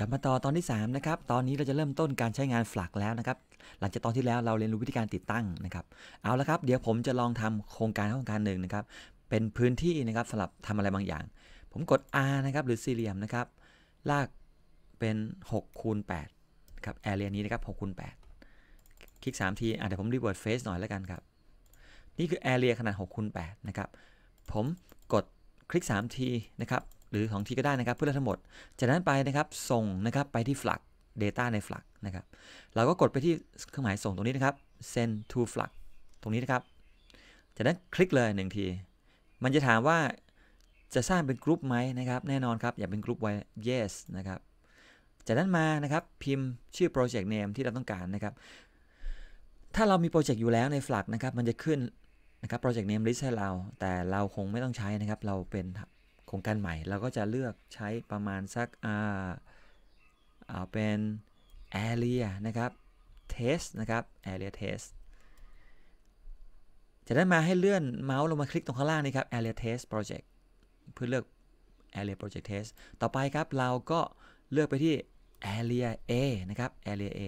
กลับมาต่อตอนที่3นะครับ ตอนนี้เราจะเริ่มต้นการใช้งานฝักแล้วนะครับ หลังจากตอนที่แล้วเราเรียนรู้วิธีการติดตั้งนะครับ เอาละครับ เดี๋ยวผมจะลองทำโครงการโครงการหนึ่งนะครับ เป็นพื้นที่นะครับสำหรับทำอะไรบางอย่าง ผมกด R นะครับหรือสี่เหลี่ยมนะครับ ลากเป็น 6 คูณ8ครับแอเรียนี้นะครับ6คูณ 8 คลิก 3 ทีอ่ะเดี๋ยวผมรีเวิร์ดเฟสหน่อยแล้วกันครับ นี่คือแอเรียขนาด 6คูณ8นะครับ ผมกดคลิก 3 ทีนะครับหรือของทีก็ได้นะครับเพื่อทั้งหมดจากนั้นไปนะครับส่งนะครับไปที่ flux data ใน flux นะครับเราก็กดไปที่เครื่องหมายส่งตรงนี้นะครับ send to flux ตรงนี้นะครับจากนั้นคลิกเลยหนึ่งที มันจะถามว่าจะสร้างเป็นกรุ๊ปไหมนะครับแน่นอนครับอย่าเป็นกรุ๊ปไว้ yes นะครับจากนั้นมานะครับพิมพ์ชื่อ project name ที่เราต้องการนะครับ ถ้าเรามีโปรเจกต์อยู่แล้วใน flux นะครับมันจะขึ้นนะครับปรเจกต์เนมลิสต์ให้เราแต่เราคงไม่ต้องใช้นะครับเราเป็นโครงการใหม่เราก็จะเลือกใช้ประมาณสักอ่าเอาเป็น area นะครับ test นะครับ area test จะได้มาให้เลื่อนเมาส์ลงมาคลิกตรงข้างล่างนี้ครับ area test project เพื่อเลือก area project test ต่อไปครับเราก็เลือกไปที่ area A นะครับ area A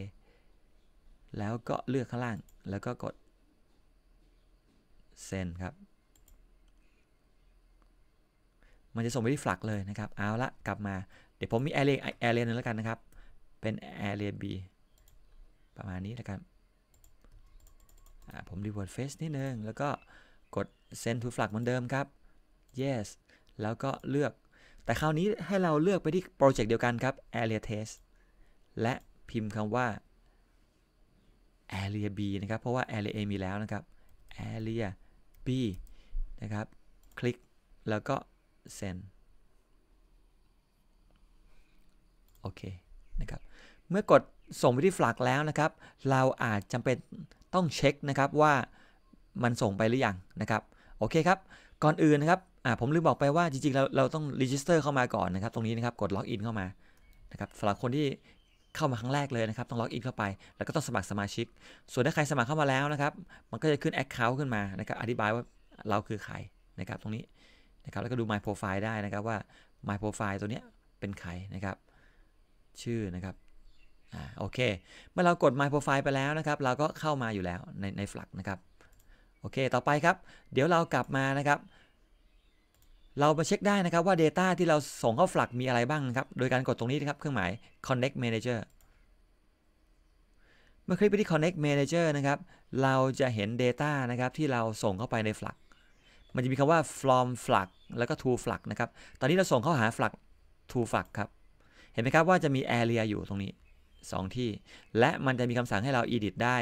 แล้วก็เลือกข้างล่างแล้วก็กด send ครับมันจะส่งไปที่ฝักเลยนะครับ เอาละ กลับมา เดี๋ยวผมมี a r แอร์เร a y นึงแล้วกันนะครับ เป็นแอร์เรย a บีประมาณนี้แล้วกันผมีเวิร์ดเฟสนิดนึง แล้วก็กด send to flux เหมือนเดิมครับ yes แล้วก็เลือก แต่คราวนี้ให้เราเลือกไปที่โปรเจกต์เดียวกันครับ area test และพิมพ์คำว่า area b นะครับ เพราะว่า area a มีแล้วนะครับ area b นะครับ คลิก แล้วก็ send โอเค นะครับ เมื่อกดส่งไปที่ฝากแล้วนะครับ เราอาจจำเป็นต้องเช็คนะครับว่ามันส่งไปหรือยังนะครับ โอเคครับ ก่อนอื่นนะครับอ่าผมลืมบอกไปว่าจริงๆ เราเราต้องรีจิสเตอร์เข้ามาก่อนนะครับ ตรงนี้นะครับ กดล็อกอินเข้ามา นะครับสำหรับคนที่เข้ามาครั้งแรกเลยนะครับ ต้องล็อกอินเข้าไป แล้วก็ต้องสมัครสมาชิก ส่วนถ้าใครสมัครเข้ามาแล้วนะครับ มันก็จะขึ้นแอคเคาท์ขึ้นมานะครับ อธิบายว่าเราคือใครนะครับ ตรงนี้นะครับแล้วก็ดู My Profile ได้นะครับว่า My Profile ตัวเนี้ยเป็นใครนะครับ ชื่อนะครับอ่าโอเค เมื่อเรากด My Profile ไปแล้วนะครับ เราก็เข้ามาอยู่แล้วในในฝักนะครับโอเคต่อไปครับ เดี๋ยวเรากลับมานะครับ เรามาเช็คได้นะครับว่า Data ที่เราส่งเข้าฝักมีอะไรบ้างครับโดยการกดตรงนี้นะครับเครื่องหมาย Connect Manager เมื่อคลิกไปที่ Connect Manager นะครับ เราจะเห็น Data นะครับที่เราส่งเข้าไปในฝักมันจะมีคำว่า from flux แล้วก็ to flux นะครับ ตอนนี้เราส่งเข้าหา flux to flux ครับ เห็นไหมครับว่าจะมี area อยู่ตรงนี้ 2 ที่ และมันจะมีคำสั่งให้เรา edit ได้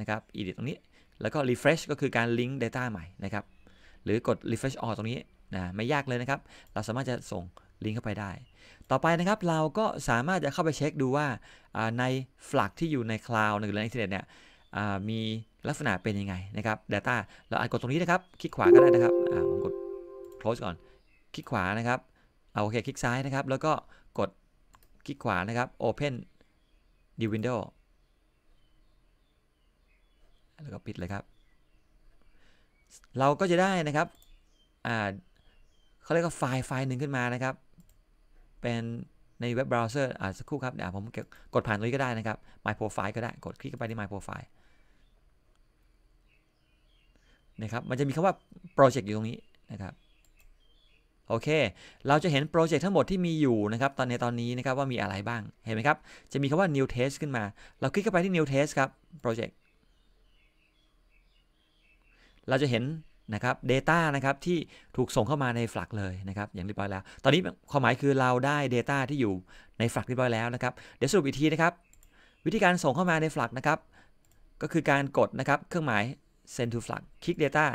นะครับ edit ตรงนี้ แล้วก็ refresh ก็คือการ link data ใหม่นะครับหรือกด refresh all ตรงนี้นะไม่ยากเลยนะครับ เราสามารถจะส่งลิงก์เข้าไปได้ ต่อไปนะครับเราก็สามารถจะเข้าไปเช็คดูว่าใน flux ที่อยู่ใน cloud หรือในอินเทอร์เน็ตเนี่ยมีลักษณะเป็นยังไงนะครับ Data เราอาจกดตรงนี้นะครับ คลิกขวาก็ได้นะครับผมกด close ก่อน คลิกขวานะครับ เอาโอเคคลิกซ้ายนะครับ แล้วก็กดคลิกขวานะครับ open new window แล้วก็ปิดเลยครับ เราก็จะได้นะครับเขาเรียกว่าไฟล์ไฟล์หนึ่งขึ้นมานะครับ เป็นในเว็บเบราว์เซอร์ อ่าสักครู่ครับ เดี๋ยวผมกดผ่านตรงนี้ก็ได้นะครับ My Profile ก็ได้ กดคลิกเข้าไปที่ My Profile นะครับ มันจะมีคำว่าโปรเจกต์อยู่ตรงนี้นะครับโอเคเราจะเห็นโปรเจกต์ทั้งหมดที่มีอยู่นะครับตอนในตอนนี้นะครับว่ามีอะไรบ้างเห็นไหมครับจะมีคำว่า new test ขึ้นมา เราคลิกเข้าไปที่ new test ครับ project เราจะเห็นนะครับ data นะครับที่ถูกส่งเข้ามาในฝลักเลยนะครับอย่างเรียบร้อยแล้ว ตอนนี้ความหมายคือเราได้ data ที่อยู่ในฝลักเรียบร้อยแล้วนะครับเดี๋ยวสรุปอีกทีนะครับวิธีการส่งเข้ามาในฝลักนะครับก็คือการกดนะครับเครื่องหมาย send to f l กคลิกเด data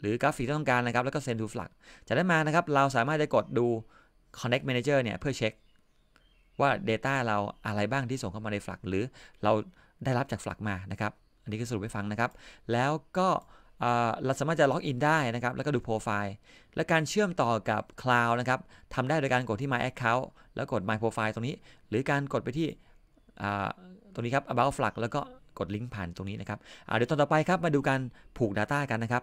หรือกราฟิกที่ต้องการนะครับ แล้วก็ send to f l กจะได้มานะครับ เราสามารถจะกดดู connect manager เนี่ยเพื่อเช็ค ว่า data เราอะไรบ้างที่ส่งเข้ามาใน f l ักหรือเราได้รับจาก f l ักมานะครับ อันนี้ก็สรุปให้ฟังนะครับ แล้วก็เราสามารถจะล็อกอินได้นะครับ แล้วก็ดูโปรไฟล์และการเชื่อมต่อกับ Cloud นะครับทำได้โดยการกดที่ My Account แล้วกด My Profile ตรงนี้ หรือการกดไปที่ตรงนี้ครับ About Flux แล้วก็กดลิงก์ผ่านตรงนี้นะครับ เดี๋ยวตอนต่อไปครับมาดูการผูก Data กันนะครับ